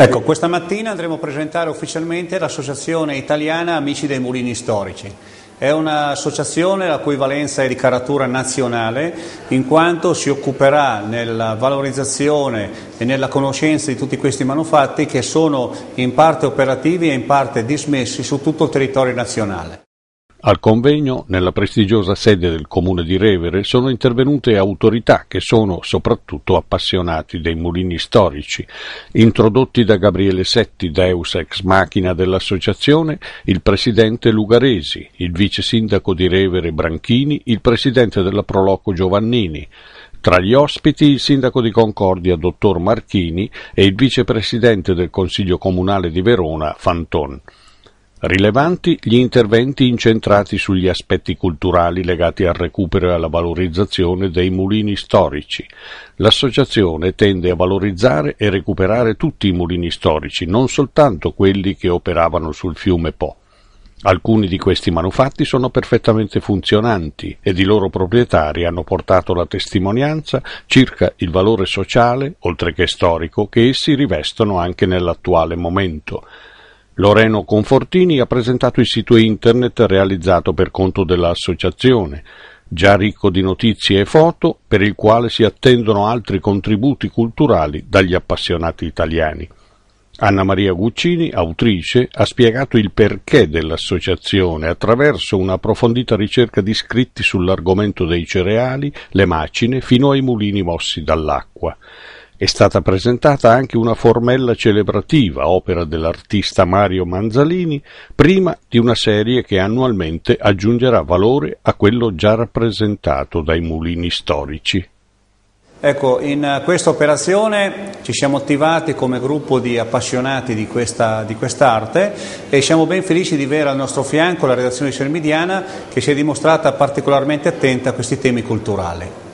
Ecco, questa mattina andremo a presentare ufficialmente l'Associazione Italiana Amici dei Mulini Storici. È un'associazione la cui valenza è di caratura nazionale in quanto si occuperà nella valorizzazione e nella conoscenza di tutti questi manufatti che sono in parte operativi e in parte dismessi su tutto il territorio nazionale. Al convegno, nella prestigiosa sede del comune di Revere, sono intervenute autorità che sono soprattutto appassionati dei mulini storici. Introdotti da Gabriele Setti, deus ex machina dell'associazione, il presidente Lugaresi, il vice sindaco di Revere Branchini, il presidente della Proloco Giovannini. Tra gli ospiti il sindaco di Concordia, dottor Marchini, e il vicepresidente del Consiglio Comunale di Verona, Fanton. Rilevanti gli interventi incentrati sugli aspetti culturali legati al recupero e alla valorizzazione dei mulini storici. L'associazione tende a valorizzare e recuperare tutti i mulini storici, non soltanto quelli che operavano sul fiume Po. Alcuni di questi manufatti sono perfettamente funzionanti ed i loro proprietari hanno portato la testimonianza circa il valore sociale, oltre che storico, che essi rivestono anche nell'attuale momento. Loreno Confortini ha presentato il sito internet realizzato per conto dell'associazione, già ricco di notizie e foto, per il quale si attendono altri contributi culturali dagli appassionati italiani. Anna Maria Guccini, autrice, ha spiegato il perché dell'associazione attraverso un'approfondita ricerca di scritti sull'argomento dei cereali, le macine, fino ai mulini mossi dall'acqua. È stata presentata anche una formella celebrativa, opera dell'artista Mario Manzalini, prima di una serie che annualmente aggiungerà valore a quello già rappresentato dai mulini storici. Ecco, in eh, questa operazione ci siamo attivati come gruppo di appassionati di, questa, di quest'arte e siamo ben felici di avere al nostro fianco la redazione cermidiana che si è dimostrata particolarmente attenta a questi temi culturali.